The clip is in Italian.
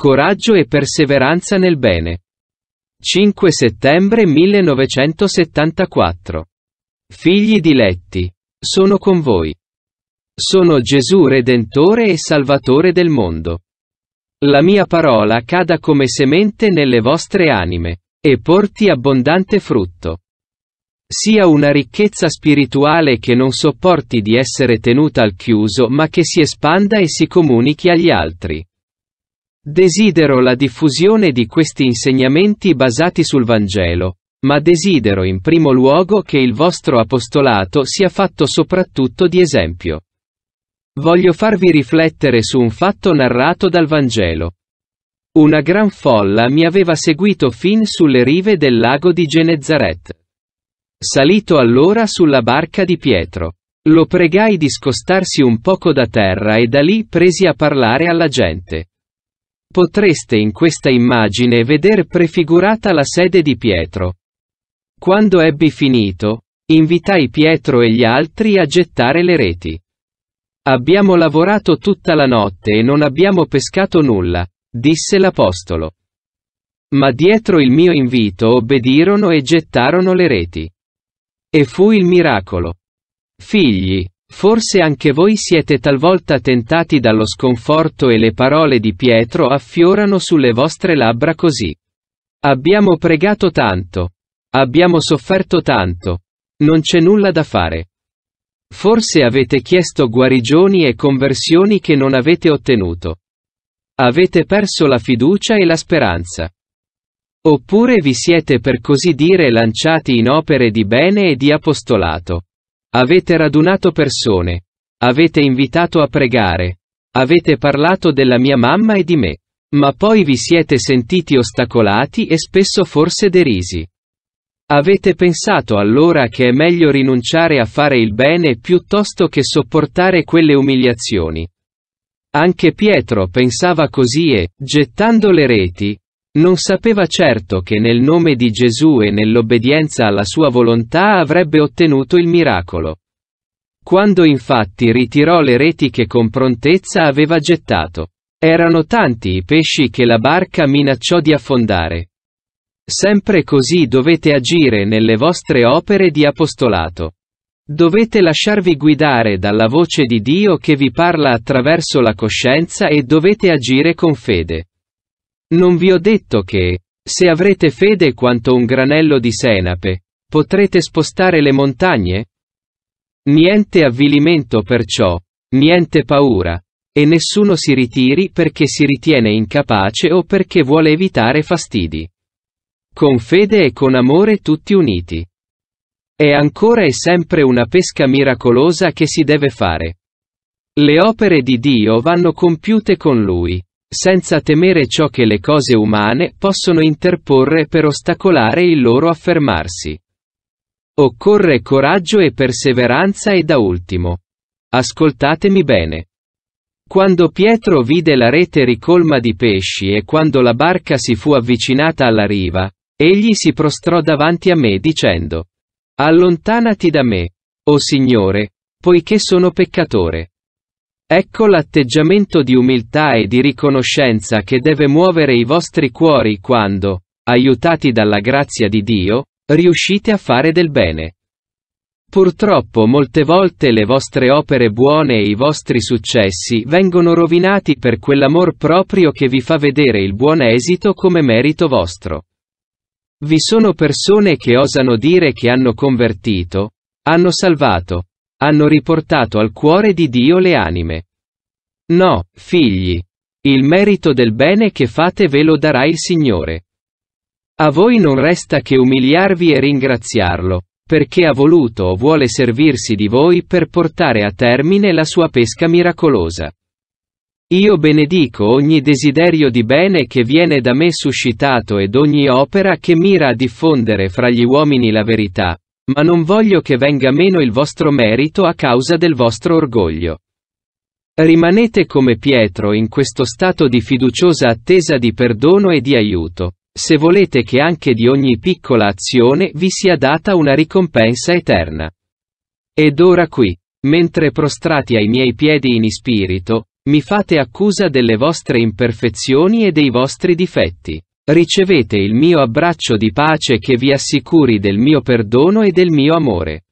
Coraggio e perseveranza nel bene. 5 settembre 1974. Figli diletti, sono con voi. Sono Gesù Redentore e Salvatore del mondo. La mia parola cada come semente nelle vostre anime, e porti abbondante frutto. Sia una ricchezza spirituale che non sopporti di essere tenuta al chiuso ma che si espanda e si comunichi agli altri. Desidero la diffusione di questi insegnamenti basati sul Vangelo, ma desidero in primo luogo che il vostro apostolato sia fatto soprattutto di esempio. Voglio farvi riflettere su un fatto narrato dal Vangelo. Una gran folla mi aveva seguito fin sulle rive del lago di Genezaret. Salito allora sulla barca di Pietro. Lo pregai di scostarsi un poco da terra e da lì presi a parlare alla gente. Potreste in questa immagine veder prefigurata la sede di Pietro. Quando ebbi finito, invitai Pietro e gli altri a gettare le reti. Abbiamo lavorato tutta la notte e non abbiamo pescato nulla, disse l'Apostolo. Ma dietro il mio invito obbedirono e gettarono le reti. E fu il miracolo. Figli, Forse anche voi siete talvolta tentati dallo sconforto e le parole di Pietro affiorano sulle vostre labbra così. Abbiamo pregato tanto. Abbiamo sofferto tanto. Non c'è nulla da fare. Forse avete chiesto guarigioni e conversioni che non avete ottenuto. Avete perso la fiducia e la speranza. Oppure vi siete per così dire lanciati in opere di bene e di apostolato. Avete radunato persone. Avete invitato a pregare. Avete parlato della mia mamma e di me. Ma poi vi siete sentiti ostacolati e spesso forse derisi. Avete pensato allora che è meglio rinunciare a fare il bene piuttosto che sopportare quelle umiliazioni. Anche Pietro pensava così e, gettando le reti, non sapeva certo che nel nome di Gesù e nell'obbedienza alla sua volontà avrebbe ottenuto il miracolo. Quando infatti ritirò le reti che con prontezza aveva gettato. Erano tanti i pesci che la barca minacciò di affondare. Sempre così dovete agire nelle vostre opere di apostolato. Dovete lasciarvi guidare dalla voce di Dio che vi parla attraverso la coscienza e dovete agire con fede. Non vi ho detto che, se avrete fede quanto un granello di senape, potrete spostare le montagne? Niente avvilimento perciò, niente paura, e nessuno si ritiri perché si ritiene incapace o perché vuole evitare fastidi. Con fede e con amore tutti uniti. È ancora e sempre una pesca miracolosa che si deve fare. Le opere di Dio vanno compiute con Lui senza temere ciò che le cose umane possono interporre per ostacolare il loro affermarsi. Occorre coraggio e perseveranza e da ultimo. Ascoltatemi bene. Quando Pietro vide la rete ricolma di pesci e quando la barca si fu avvicinata alla riva, egli si prostrò davanti a me dicendo, Allontanati da me, o Signore, poiché sono peccatore. Ecco l'atteggiamento di umiltà e di riconoscenza che deve muovere i vostri cuori quando, aiutati dalla grazia di Dio, riuscite a fare del bene. Purtroppo molte volte le vostre opere buone e i vostri successi vengono rovinati per quell'amor proprio che vi fa vedere il buon esito come merito vostro. Vi sono persone che osano dire che hanno convertito, hanno salvato, hanno riportato al cuore di Dio le anime. No, figli, il merito del bene che fate ve lo darà il Signore. A voi non resta che umiliarvi e ringraziarlo, perché ha voluto o vuole servirsi di voi per portare a termine la sua pesca miracolosa. Io benedico ogni desiderio di bene che viene da me suscitato ed ogni opera che mira a diffondere fra gli uomini la verità, ma non voglio che venga meno il vostro merito a causa del vostro orgoglio. Rimanete come Pietro in questo stato di fiduciosa attesa di perdono e di aiuto, se volete che anche di ogni piccola azione vi sia data una ricompensa eterna. Ed ora qui, mentre prostrati ai miei piedi in spirito, mi fate accusa delle vostre imperfezioni e dei vostri difetti. Ricevete il mio abbraccio di pace che vi assicuri del mio perdono e del mio amore.